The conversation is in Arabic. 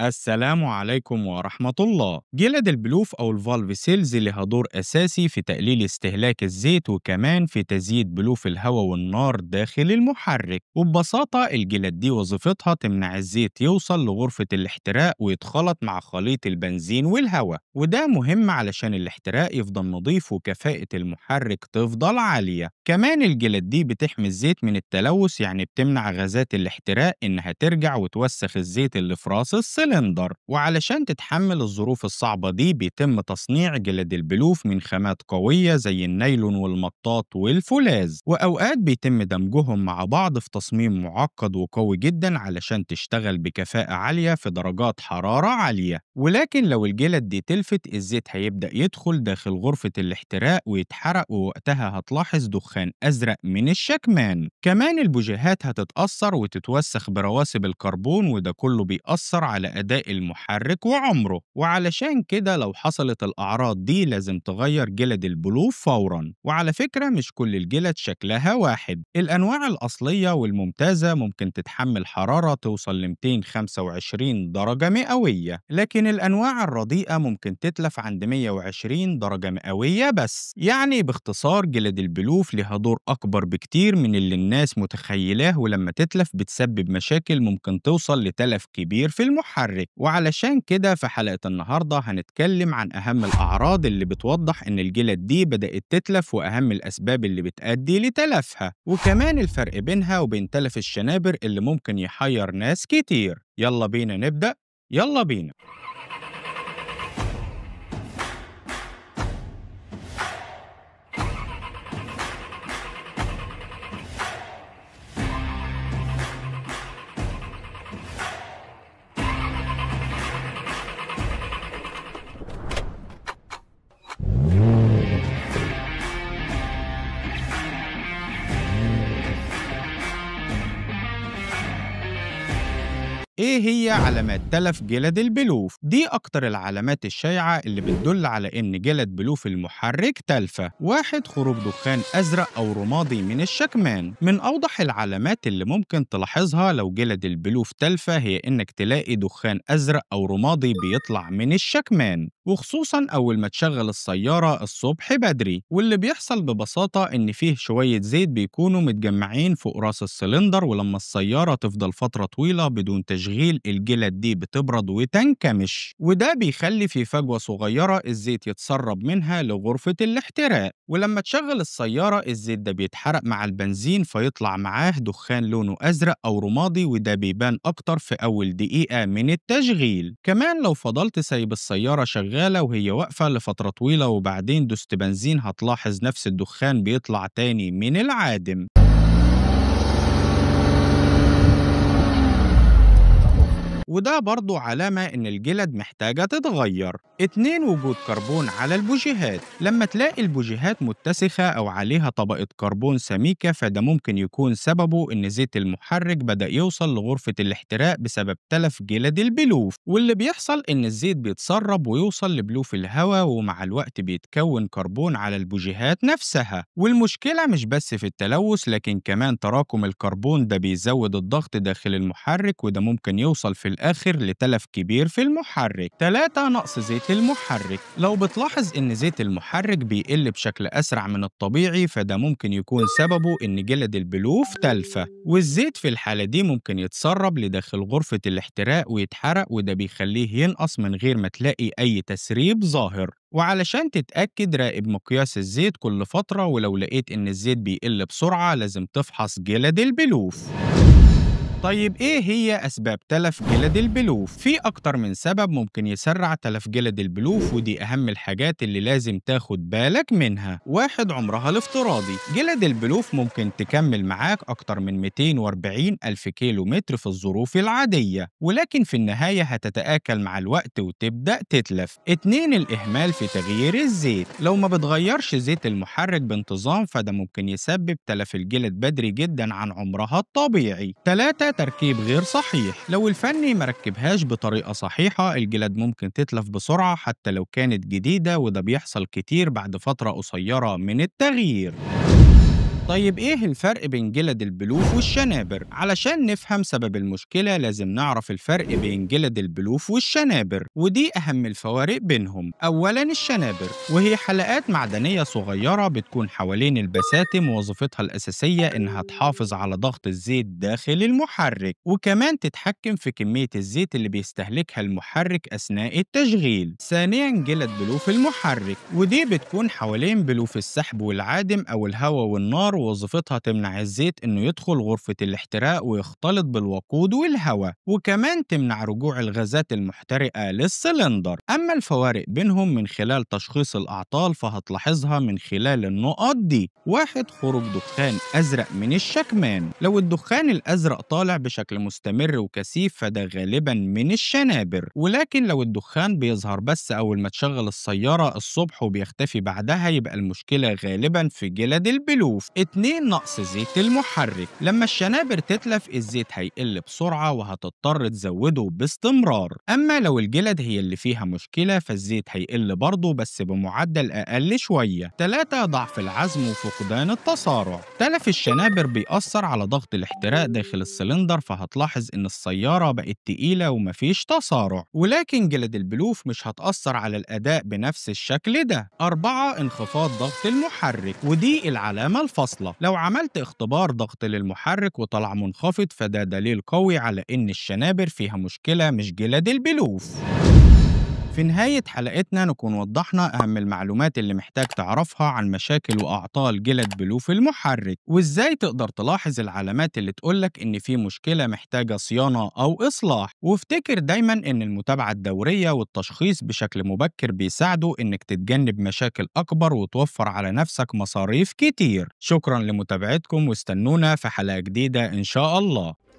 السلام عليكم ورحمة الله جلد البلوف أو الفالف سيلز لها دور أساسي في تقليل استهلاك الزيت وكمان في تزييد بلوف الهواء والنار داخل المحرك وببساطة الجلد دي وظيفتها تمنع الزيت يوصل لغرفة الاحتراق ويتخلط مع خليط البنزين والهواء وده مهم علشان الاحتراق يفضل نظيف وكفاءة المحرك تفضل عالية كمان الجلد دي بتحمي الزيت من التلوث يعني بتمنع غازات الاحتراق إنها ترجع وتوسخ الزيت اللي في راس السيل سلندر وعلشان تتحمل الظروف الصعبة دي بيتم تصنيع جلد البلوف من خامات قوية زي النايلون والمطاط والفولاذ وأوقات بيتم دمجهم مع بعض في تصميم معقد وقوي جدا علشان تشتغل بكفاءة عالية في درجات حرارة عالية ولكن لو الجلد دي تلفت الزيت هيبدأ يدخل داخل غرفة الاحتراق ويتحرق ووقتها هتلاحظ دخان أزرق من الشكمان كمان البوجيهات هتتأثر وتتوسخ برواسب الكربون وده كله بيأثر على أداء المحرك وعمره وعلشان كده لو حصلت الأعراض دي لازم تغير جلد البلوف فورا وعلى فكرة مش كل الجلد شكلها واحد الأنواع الأصلية والممتازة ممكن تتحمل حرارة توصل ل 225 درجة مئوية لكن الأنواع الرديئة ممكن تتلف عند 120 درجة مئوية بس يعني باختصار جلد البلوف لها دور أكبر بكتير من اللي الناس متخيلاه ولما تتلف بتسبب مشاكل ممكن توصل لتلف كبير في المحرك المحرك وعلشان كده في حلقة النهاردة هنتكلم عن أهم الأعراض اللي بتوضح إن الجلد دي بدأت تتلف وأهم الأسباب اللي بتأدي لتلفها وكمان الفرق بينها وبين تلف الشنابر اللي ممكن يحير ناس كتير يلا بينا نبدأ يلا بينا إيه هي علامات تلف جلد البلوف؟ دي أكتر العلامات الشائعة اللي بتدل على إن جلد بلوف المحرك تلفة واحد خروج دخان أزرق أو رمادي من الشكمان من أوضح العلامات اللي ممكن تلاحظها لو جلد البلوف تلفة هي إنك تلاقي دخان أزرق أو رمادي بيطلع من الشكمان وخصوصا أول ما تشغل السيارة الصبح بدري واللي بيحصل ببساطة إن فيه شوية زيت بيكونوا متجمعين فوق راس السلندر ولما السيارة تفضل فترة طويلة بدون تشغيل الجلد دي بتبرد وتنكمش وده بيخلي في فجوة صغيرة الزيت يتسرب منها لغرفة الاحتراق ولما تشغل السيارة الزيت ده بيتحرق مع البنزين فيطلع معاه دخان لونه أزرق أو رمادي وده بيبان أكتر في أول دقيقة من التشغيل كمان لو فضلت سايب السيارة شغالة شغالة وهي واقفة لفترة طويلة وبعدين دوست بنزين هتلاحظ نفس الدخان بيطلع تاني من العادم وده برضو علامة إن الجلد محتاجة تتغير اتنين وجود كربون على البوجيهات لما تلاقي البوجيهات متسخة أو عليها طبقة كربون سميكة فده ممكن يكون سببه إن زيت المحرك بدأ يوصل لغرفة الاحتراق بسبب تلف جلد البلوف واللي بيحصل إن الزيت بيتسرب ويوصل لبلوف الهواء ومع الوقت بيتكون كربون على البوجيهات نفسها والمشكلة مش بس في التلوث لكن كمان تراكم الكربون ده بيزود الضغط داخل المحرك وده ممكن يوصل في الآخر لتلف كبير في المحرك 3 نقص زيت زيت المحرك لو بتلاحظ ان زيت المحرك بيقل بشكل اسرع من الطبيعي فده ممكن يكون سببه ان جلد البلوف تلفه والزيت في الحاله دي ممكن يتسرب لداخل غرفه الاحتراق ويتحرق وده بيخليه ينقص من غير ما تلاقي اي تسريب ظاهر وعلشان تتأكد راقب مقياس الزيت كل فترة ولو لقيت إن الزيت بيقل بسرعة لازم تفحص جلد البلوف طيب ايه هي اسباب تلف جلد البلوف في اكتر من سبب ممكن يسرع تلف جلد البلوف ودي اهم الحاجات اللي لازم تاخد بالك منها واحد عمرها الافتراضي جلد البلوف ممكن تكمل معاك اكتر من 240 الف كيلو متر في الظروف العاديه ولكن في النهايه هتتاكل مع الوقت وتبدا تتلف اتنين الاهمال في تغيير الزيت لو ما بتغيرش زيت المحرك بانتظام فده ممكن يسبب تلف الجلد بدري جدا عن عمرها الطبيعي تلاتة تركيب غير صحيح لو الفني مركبهاش بطريقة صحيحة الجلد ممكن تتلف بسرعة حتى لو كانت جديدة وده بيحصل كتير بعد فترة قصيرة من التغيير طيب ايه الفرق بين جلد البلوف والشنابر؟ علشان نفهم سبب المشكلة لازم نعرف الفرق بين جلد البلوف والشنابر ودي اهم الفوارق بينهم اولا الشنابر وهي حلقات معدنية صغيرة بتكون حوالين البساتم وظيفتها الاساسية انها تحافظ على ضغط الزيت داخل المحرك وكمان تتحكم في كمية الزيت اللي بيستهلكها المحرك اثناء التشغيل ثانيا جلد بلوف المحرك ودي بتكون حوالين بلوف السحب والعادم او الهواء والنار النار ووظيفتها تمنع الزيت إنه يدخل غرفة الاحتراق ويختلط بالوقود والهواء وكمان تمنع رجوع الغازات المحترقة للسلندر أما الفوارق بينهم من خلال تشخيص الأعطال فهتلاحظها من خلال النقط دي واحد خروج دخان أزرق من الشكمان لو الدخان الأزرق طالع بشكل مستمر وكثيف فده غالبا من الشنابر ولكن لو الدخان بيظهر بس أول ما تشغل السيارة الصبح وبيختفي بعدها يبقى المشكلة غالبا في جلد البلوف اتنين نقص زيت المحرك لما الشنابر تتلف الزيت هيقل بسرعة وهتضطر تزوده باستمرار أما لو الجلد هي اللي فيها مشكلة فالزيت هيقل برضه بس بمعدل أقل شوية تلاتة ضعف العزم وفقدان التسارع تلف الشنابر بيأثر على ضغط الاحتراق داخل السلندر فهتلاحظ إن السيارة بقت تقيلة ومفيش تسارع ولكن جلد البلوف مش هتأثر على الأداء بنفس الشكل ده أربعة انخفاض ضغط المحرك ودي العلامة الفاصلة اصلك لو عملت اختبار ضغط للمحرك وطلع منخفض فده دليل قوي على ان الشنابر فيها مشكله مش جلد البلوف في نهاية حلقتنا نكون وضحنا أهم المعلومات اللي محتاج تعرفها عن مشاكل وأعطال جلد بلو في المحرك وإزاي تقدر تلاحظ العلامات اللي تقولك إن في مشكلة محتاجة صيانة أو إصلاح وافتكر دايما إن المتابعة الدورية والتشخيص بشكل مبكر بيساعدوا إنك تتجنب مشاكل أكبر وتوفر على نفسك مصاريف كتير شكرا لمتابعتكم واستنونا في حلقة جديدة إن شاء الله